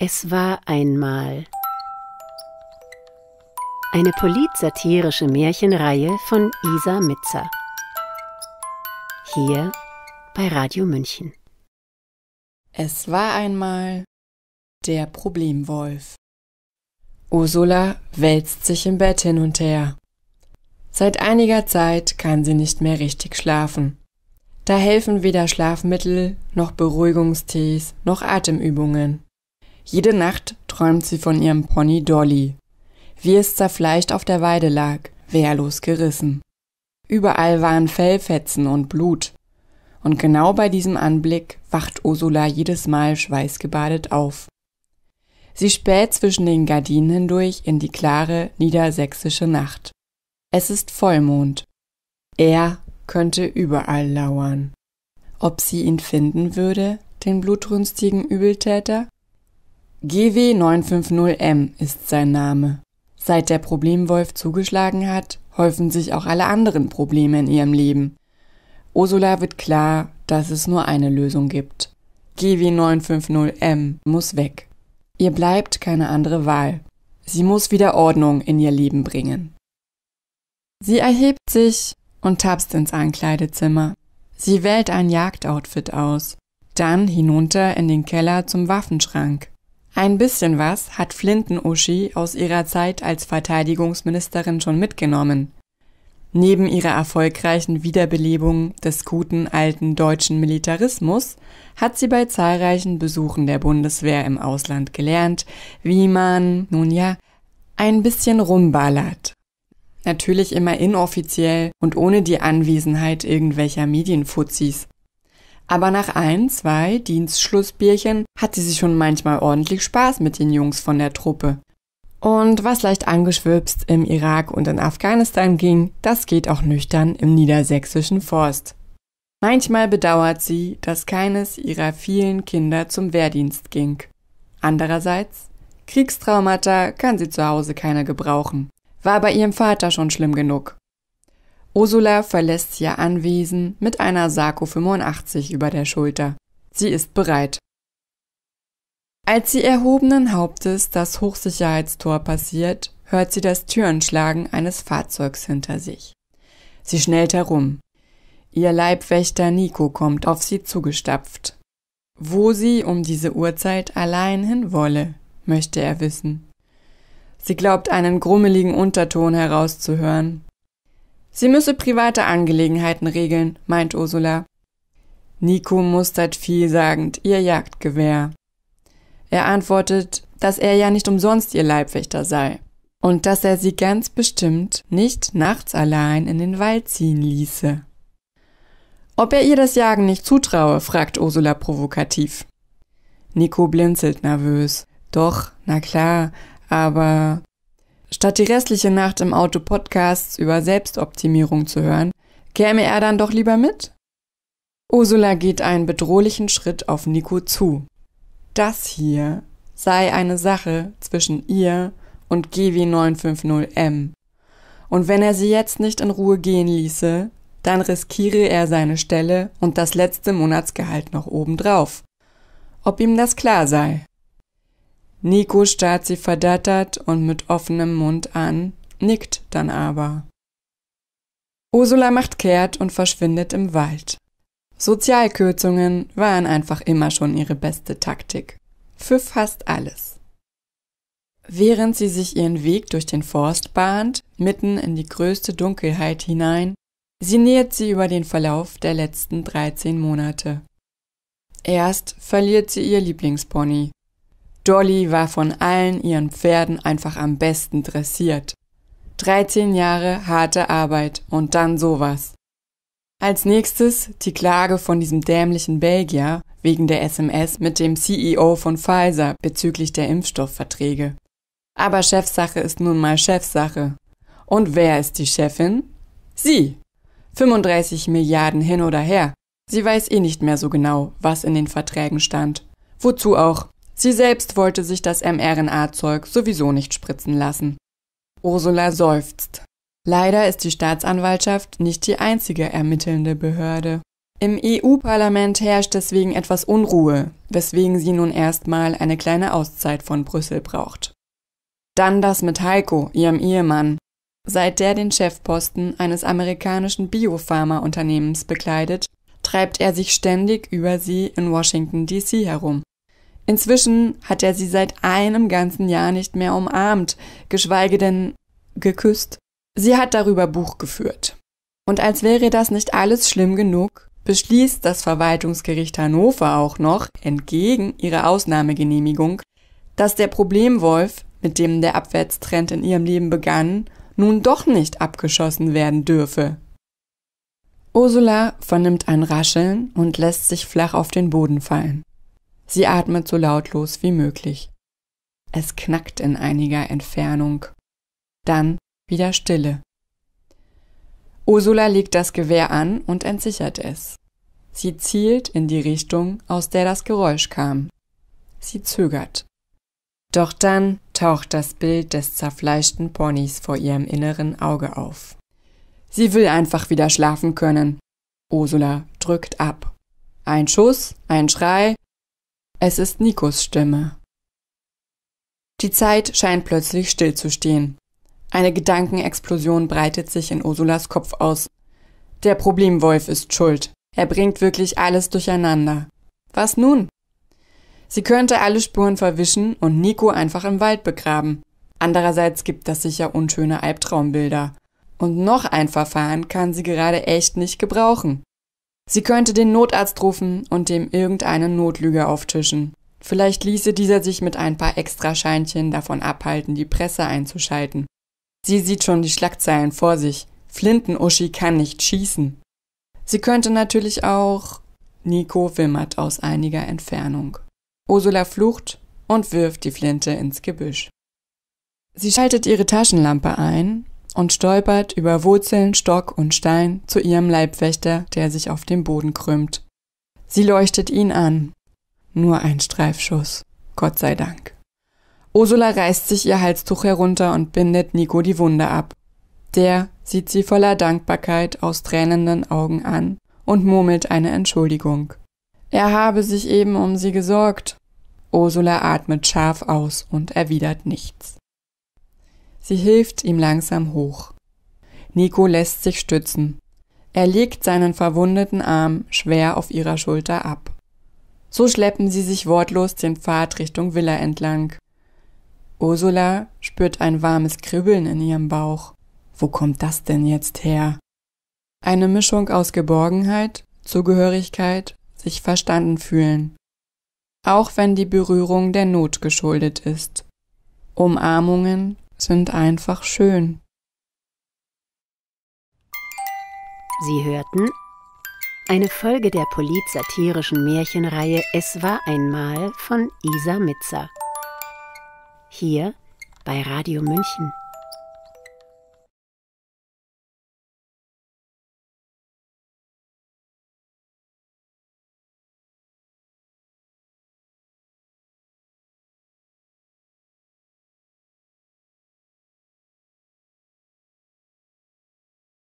Es war einmal eine polit-satirische Märchenreihe von Isa Mitzer. Hier bei Radio München. Es war einmal der Problemwolf. Ursula wälzt sich im Bett hin und her. Seit einiger Zeit kann sie nicht mehr richtig schlafen. Da helfen weder Schlafmittel noch Beruhigungstees noch Atemübungen. Jede Nacht träumt sie von ihrem Pony Dolly, wie es zerfleischt auf der Weide lag, wehrlos gerissen. Überall waren Fellfetzen und Blut. Und genau bei diesem Anblick wacht Ursula jedes Mal schweißgebadet auf. Sie späht zwischen den Gardinen hindurch in die klare niedersächsische Nacht. Es ist Vollmond. Er könnte überall lauern. Ob sie ihn finden würde, den blutrünstigen Übeltäter? GW950M ist sein Name. Seit der Problemwolf zugeschlagen hat, häufen sich auch alle anderen Probleme in ihrem Leben. Ursula wird klar, dass es nur eine Lösung gibt. GW950M muss weg. Ihr bleibt keine andere Wahl. Sie muss wieder Ordnung in ihr Leben bringen. Sie erhebt sich und tapst ins Ankleidezimmer. Sie wählt ein Jagdoutfit aus, dann hinunter in den Keller zum Waffenschrank. Ein bisschen was hat Flinten-Uschi aus ihrer Zeit als Verteidigungsministerin schon mitgenommen. Neben ihrer erfolgreichen Wiederbelebung des guten alten deutschen Militarismus hat sie bei zahlreichen Besuchen der Bundeswehr im Ausland gelernt, wie man, nun ja, ein bisschen rumballert. Natürlich immer inoffiziell und ohne die Anwesenheit irgendwelcher Medienfuzis. Aber nach ein, zwei Dienstschlussbierchen hat sie sich schon manchmal ordentlich Spaß mit den Jungs von der Truppe. Und was leicht angeschwipst im Irak und in Afghanistan ging, das geht auch nüchtern im niedersächsischen Forst. Manchmal bedauert sie, dass keines ihrer vielen Kinder zum Wehrdienst ging. Andererseits, Kriegstraumata kann sie zu Hause keiner gebrauchen. War bei ihrem Vater schon schlimm genug. Ursula verlässt ihr Anwesen mit einer Sarko 85 über der Schulter. Sie ist bereit. Als sie erhobenen Hauptes das Hochsicherheitstor passiert, hört sie das Türenschlagen eines Fahrzeugs hinter sich. Sie schnellt herum. Ihr Leibwächter Nico kommt auf sie zugestapft. Wo sie um diese Uhrzeit allein hin wolle, möchte er wissen. Sie glaubt einen grummeligen Unterton herauszuhören, Sie müsse private Angelegenheiten regeln, meint Ursula. Nico mustert vielsagend ihr Jagdgewehr. Er antwortet, dass er ja nicht umsonst ihr Leibwächter sei und dass er sie ganz bestimmt nicht nachts allein in den Wald ziehen ließe. Ob er ihr das Jagen nicht zutraue, fragt Ursula provokativ. Nico blinzelt nervös. Doch, na klar, aber Statt die restliche Nacht im Auto Podcasts über Selbstoptimierung zu hören, käme er dann doch lieber mit? Ursula geht einen bedrohlichen Schritt auf Nico zu. Das hier sei eine Sache zwischen ihr und GW950M. Und wenn er sie jetzt nicht in Ruhe gehen ließe, dann riskiere er seine Stelle und das letzte Monatsgehalt noch obendrauf. Ob ihm das klar sei? Nico starrt sie verdattert und mit offenem Mund an, nickt dann aber. Ursula macht kehrt und verschwindet im Wald. Sozialkürzungen waren einfach immer schon ihre beste Taktik. Für fast alles. Während sie sich ihren Weg durch den Forst bahnt, mitten in die größte Dunkelheit hinein, sinniert sie über den Verlauf der letzten 13 Monate. Erst verliert sie ihr Lieblingspony, Dolly war von allen ihren Pferden einfach am besten dressiert. 13 Jahre harte Arbeit und dann sowas. Als nächstes die Klage von diesem dämlichen Belgier wegen der SMS mit dem CEO von Pfizer bezüglich der Impfstoffverträge. Aber Chefsache ist nun mal Chefsache. Und wer ist die Chefin? Sie. 35 Milliarden hin oder her. Sie weiß eh nicht mehr so genau, was in den Verträgen stand. Wozu auch? Sie selbst wollte sich das mRNA-Zeug sowieso nicht spritzen lassen. Ursula seufzt. Leider ist die Staatsanwaltschaft nicht die einzige ermittelnde Behörde. Im EU-Parlament herrscht deswegen etwas Unruhe, weswegen sie nun erstmal eine kleine Auszeit von Brüssel braucht. Dann das mit Heiko, ihrem Ehemann. Seit der den Chefposten eines amerikanischen Biopharma-Unternehmens bekleidet, treibt er sich ständig über sie in Washington DC herum. Inzwischen hat er sie seit einem ganzen Jahr nicht mehr umarmt, geschweige denn geküsst. Sie hat darüber Buch geführt. Und als wäre das nicht alles schlimm genug, beschließt das Verwaltungsgericht Hannover auch noch, entgegen ihrer Ausnahmegenehmigung, dass der Problemwolf, mit dem der Abwärtstrend in ihrem Leben begann, nun doch nicht abgeschossen werden dürfe. Ursula vernimmt ein Rascheln und lässt sich flach auf den Boden fallen. Sie atmet so lautlos wie möglich. Es knackt in einiger Entfernung. Dann wieder Stille. Ursula legt das Gewehr an und entsichert es. Sie zielt in die Richtung, aus der das Geräusch kam. Sie zögert. Doch dann taucht das Bild des zerfleischten Ponys vor ihrem inneren Auge auf. Sie will einfach wieder schlafen können. Ursula drückt ab. Ein Schuss, ein Schrei, es ist Nikos Stimme. Die Zeit scheint plötzlich stillzustehen. Eine Gedankenexplosion breitet sich in Ursulas Kopf aus. Der Problemwolf ist schuld. Er bringt wirklich alles durcheinander. Was nun? Sie könnte alle Spuren verwischen und Nico einfach im Wald begraben. Andererseits gibt das sicher unschöne Albtraumbilder. Und noch ein Verfahren kann sie gerade echt nicht gebrauchen. Sie könnte den Notarzt rufen und dem irgendeine Notlüge auftischen. Vielleicht ließe dieser sich mit ein paar Extrascheinchen davon abhalten, die Presse einzuschalten. Sie sieht schon die Schlagzeilen vor sich. Flintenuschi kann nicht schießen. Sie könnte natürlich auch Nico wimmert aus einiger Entfernung. Ursula flucht und wirft die Flinte ins Gebüsch. Sie schaltet ihre Taschenlampe ein und stolpert über Wurzeln, Stock und Stein zu ihrem Leibwächter, der sich auf dem Boden krümmt. Sie leuchtet ihn an. Nur ein Streifschuss. Gott sei Dank. Ursula reißt sich ihr Halstuch herunter und bindet Nico die Wunde ab. Der sieht sie voller Dankbarkeit aus tränenden Augen an und murmelt eine Entschuldigung. Er habe sich eben um sie gesorgt. Ursula atmet scharf aus und erwidert nichts. Sie hilft ihm langsam hoch. Nico lässt sich stützen. Er legt seinen verwundeten Arm schwer auf ihrer Schulter ab. So schleppen sie sich wortlos den Pfad Richtung Villa entlang. Ursula spürt ein warmes Kribbeln in ihrem Bauch. Wo kommt das denn jetzt her? Eine Mischung aus Geborgenheit, Zugehörigkeit, sich verstanden fühlen. Auch wenn die Berührung der Not geschuldet ist. Umarmungen, sind einfach schön. Sie hörten eine Folge der polit-satirischen Märchenreihe Es war einmal von Isa Mitzer. Hier bei Radio München.